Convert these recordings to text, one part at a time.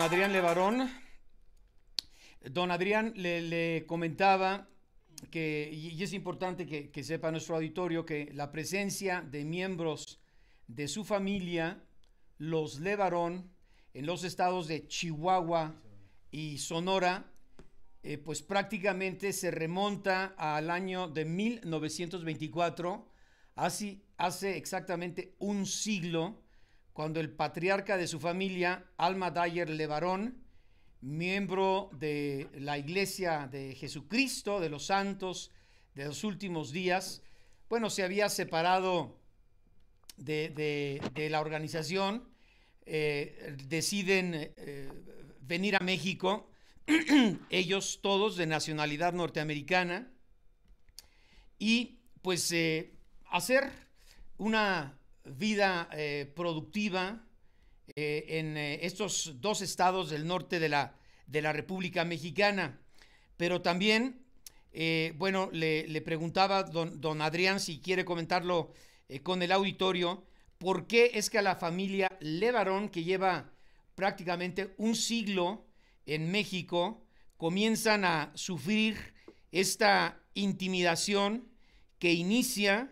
Adrián Levarón. Don Adrián le, comentaba que, y es importante que, sepa nuestro auditorio, que la presencia de miembros de su familia, los Levarón, en los estados de Chihuahua y Sonora, eh, pues prácticamente se remonta al año de 1924, así hace exactamente un siglo, cuando el patriarca de su familia, Alma Dyer Levarón, miembro de la Iglesia de Jesucristo, de los santos de los últimos días, bueno, se había separado de, la organización, eh, deciden eh, venir a México, ellos todos de nacionalidad norteamericana, y pues eh, hacer una vida eh, productiva eh, en eh, estos dos estados del norte de la, República Mexicana. Pero también, bueno, le, preguntaba don, don, Adrián si quiere comentarlo con el auditorio, ¿por qué es que a la familia Levarón, que lleva prácticamente un siglo en México, comienzan a sufrir esta intimidación que inicia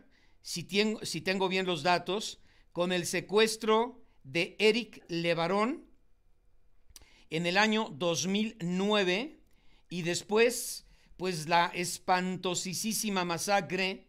si, tengo, si tengo bien los datos, con el secuestro de Eric Levarón en el año 2009 y después, pues la espantosísima masacre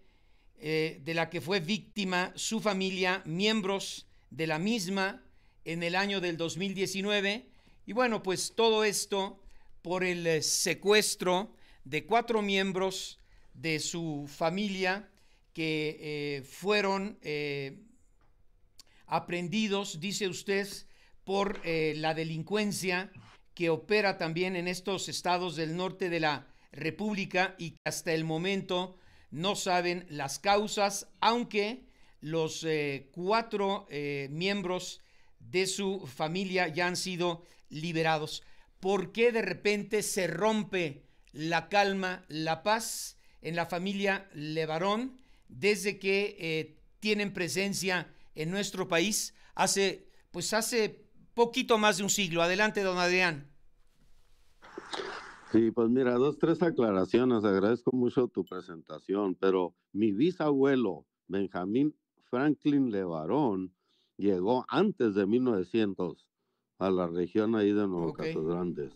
eh, de la que fue víctima su familia, miembros de la misma en el año del 2019. Y bueno, pues todo esto por el eh, secuestro de cuatro miembros de su familia que eh, fueron eh, aprendidos, dice usted, por eh, la delincuencia que opera también en estos estados del norte de la República y que hasta el momento no saben las causas, aunque los cuatro miembros de su familia ya han sido liberados. ¿Por qué de repente se rompe la calma, la paz en la familia Levarón? desde que eh, tienen presencia en nuestro país hace, pues hace poquito más de un siglo. Adelante, don Adrián. Sí, pues mira, dos, tres aclaraciones. Agradezco mucho tu presentación, pero mi bisabuelo, Benjamín Franklin Levarón, llegó antes de 1900 a la región ahí de Nuevo Caso Grandes.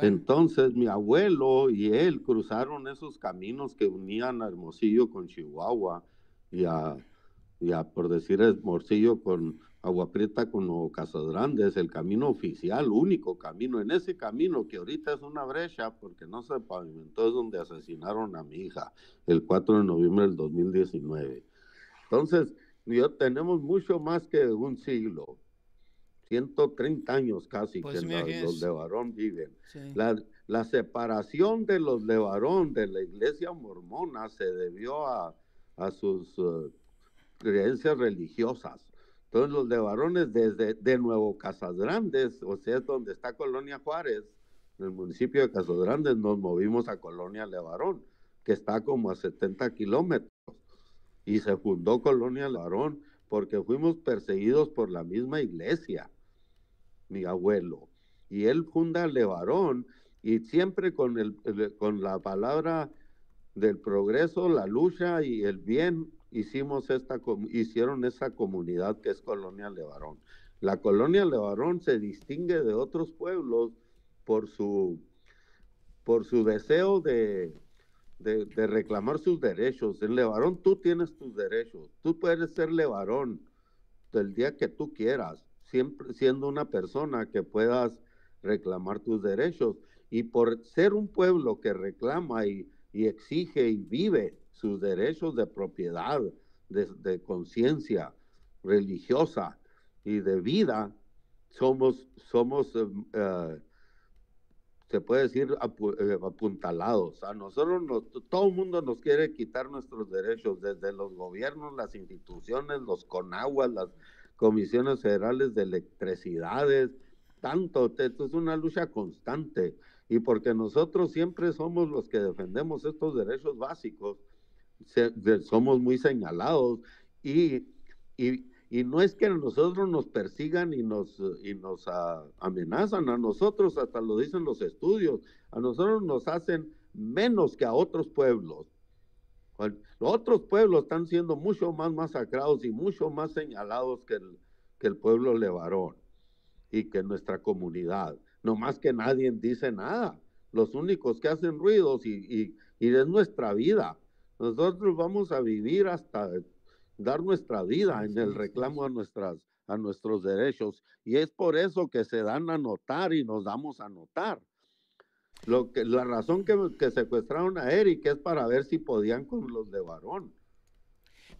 Entonces mi abuelo y él cruzaron esos caminos que unían a Hermosillo con Chihuahua y a, por decir Hermosillo con Agua Prieta con Casas Grandes, el camino oficial, único camino. En ese camino que ahorita es una brecha porque no se pavimentó, es donde asesinaron a mi hija el 4 de noviembre del 2019. Entonces, tenemos mucho más que un siglo 130 años casi pues que los, de Levarón viven. La, separación de los de Levarón de la iglesia mormona se debió a, sus eh, creencias religiosas. Entonces los Levarones desde de Nuevo Casas Grandes, o sea, es donde está Colonia Juárez, en el municipio de Casas Grandes, nos movimos a Colonia Levarón, que está como a 70 kilómetros. Y se fundó Colonia Levarón porque fuimos perseguidos por la misma iglesia mi abuelo. Y él funda Levarón y siempre con, el, con la palabra del progreso, la lucha y el bien, hicimos esta, hicieron esa comunidad que es Colonia Levarón. La Colonia Levarón se distingue de otros pueblos por su, por su deseo de, de, reclamar sus derechos. En Levarón tú tienes tus derechos. Tú puedes ser Levarón del día que tú quieras siendo una persona que puedas reclamar tus derechos. Y por ser un pueblo que reclama y, exige y vive sus derechos de propiedad, de, conciencia religiosa y de vida, somos, somos eh, eh, se puede decir, eh, apuntalados. A ¿ah? nosotros, todo el mundo nos quiere quitar nuestros derechos, desde los gobiernos, las instituciones, los conaguas, las, comisiones federales de electricidades, tanto, esto es una lucha constante. Y porque nosotros siempre somos los que defendemos estos derechos básicos, somos muy señalados y, no es que a nosotros nos persigan y nos, y nos ah, amenazan, a nosotros hasta lo dicen los estudios, a nosotros nos hacen menos que a otros pueblos, los otros pueblos están siendo mucho más masacrados y mucho más señalados que el, que el pueblo levarón y que nuestra comunidad. No más que nadie dice nada. Los únicos que hacen ruidos y, y, es nuestra vida. Nosotros vamos a vivir hasta dar nuestra vida en el reclamo a, nuestras, a nuestros derechos. Y es por eso que se dan a notar y nos damos a notar. Lo que, la razón que, secuestraron a Eric es para ver si podían con los de varón.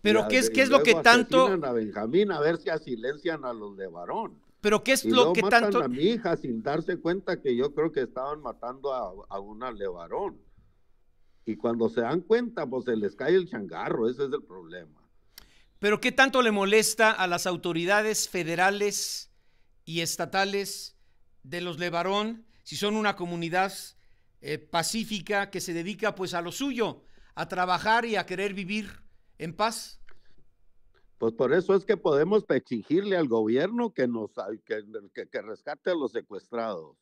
Pero qué es, qué es lo que tanto... a Benjamín a ver si asilencian a los de varón. Pero qué es lo que tanto... a mi hija sin darse cuenta que yo creo que estaban matando a, una de varón. Y cuando se dan cuenta, pues se les cae el changarro, ese es el problema. Pero ¿qué tanto le molesta a las autoridades federales y estatales de los Levarón si son una comunidad eh, pacífica que se dedica pues a lo suyo, a trabajar y a querer vivir en paz. Pues por eso es que podemos exigirle al gobierno que nos que, rescate a los secuestrados.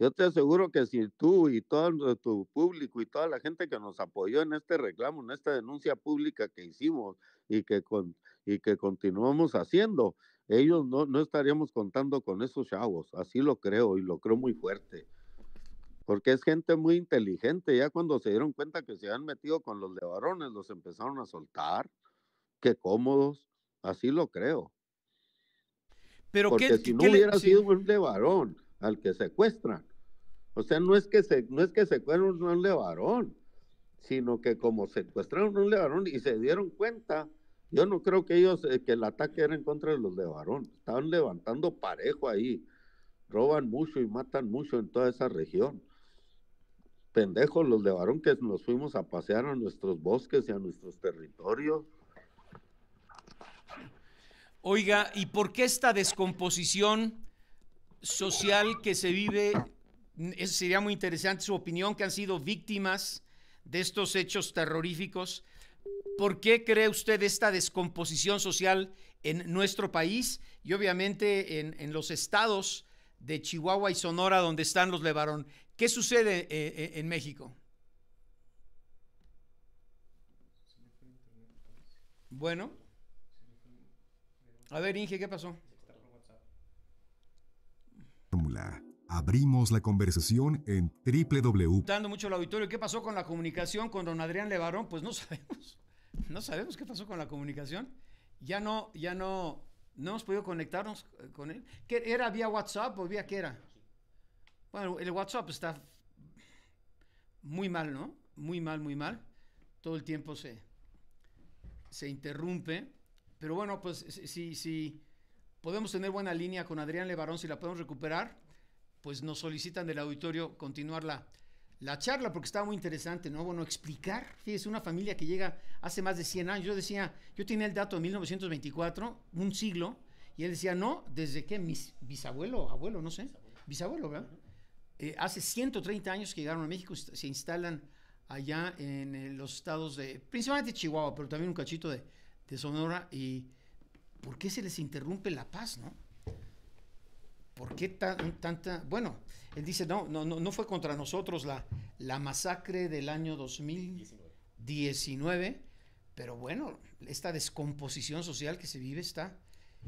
Yo te aseguro que si tú y todo tu público y toda la gente que nos apoyó en este reclamo, en esta denuncia pública que hicimos y que, con, y que continuamos haciendo, ellos no, no estaríamos contando con esos chavos, así lo creo y lo creo muy fuerte. Porque es gente muy inteligente, ya cuando se dieron cuenta que se habían metido con los de varones, los empezaron a soltar, qué cómodos, así lo creo. Pero Porque si no hubiera sido un de varón al que secuestran, o sea, no es que se, no es que un de varón, sino que como secuestraron un de varón y se dieron cuenta yo no creo que ellos, eh, que el ataque era en contra de los de varón. Estaban levantando parejo ahí. Roban mucho y matan mucho en toda esa región. Pendejos los de varón que nos fuimos a pasear a nuestros bosques y a nuestros territorios. Oiga, ¿y por qué esta descomposición social que se vive? sería muy interesante su opinión, que han sido víctimas de estos hechos terroríficos. ¿Por qué cree usted esta descomposición social en nuestro país y obviamente en, los estados de Chihuahua y Sonora donde están los Levarón? ¿Qué sucede eh, eh, en México? Bueno. A ver, Inge, ¿qué pasó? Abrimos la conversación en www. Dando mucho el auditorio, ¿qué pasó con la comunicación con don Adrián Levarón? Pues no sabemos no sabemos qué pasó con la comunicación. Ya no, ya no, no hemos podido conectarnos eh, con él. ¿Qué era vía WhatsApp o vía qué era? Bueno, el WhatsApp está muy mal, ¿no? Muy mal, muy mal. Todo el tiempo se, se interrumpe. Pero bueno, pues si, si podemos tener buena línea con Adrián Levarón, si la podemos recuperar, pues nos solicitan del auditorio continuarla la charla porque estaba muy interesante, ¿no? Bueno, explicar, fíjese, una familia que llega hace más de 100 años, yo decía, yo tenía el dato de 1924, un siglo, y él decía, no, desde que mis bisabuelo, abuelo, no sé, bisabuelo, ¿verdad? Eh, hace 130 años que llegaron a México, se instalan allá en eh, los estados de, principalmente Chihuahua, pero también un cachito de, de Sonora, y ¿por qué se les interrumpe la paz, no? ¿por qué tan, tanta? Bueno, él dice, no, no, no, fue contra nosotros la, la masacre del año 2019, pero bueno, esta descomposición social que se vive está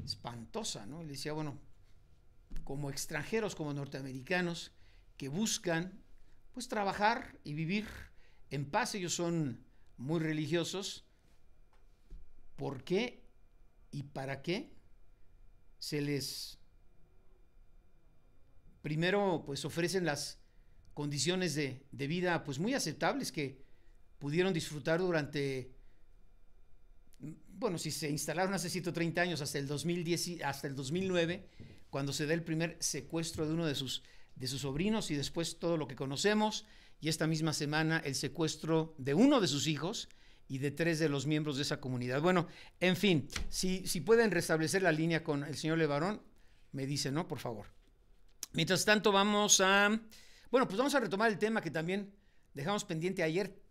espantosa, ¿no? Él decía, bueno, como extranjeros, como norteamericanos, que buscan, pues, trabajar y vivir en paz, ellos son muy religiosos, ¿por qué y para qué se les primero pues ofrecen las condiciones de, de vida pues muy aceptables que pudieron disfrutar durante bueno, si se instalaron hace 130 años, hasta el, 2010, hasta el 2009, cuando se da el primer secuestro de uno de sus, de sus sobrinos y después todo lo que conocemos, y esta misma semana el secuestro de uno de sus hijos y de tres de los miembros de esa comunidad. Bueno, en fin, si, si pueden restablecer la línea con el señor Levarón, me dice, ¿no? Por favor. Mientras tanto, vamos a. Bueno, pues vamos a retomar el tema que también dejamos pendiente ayer.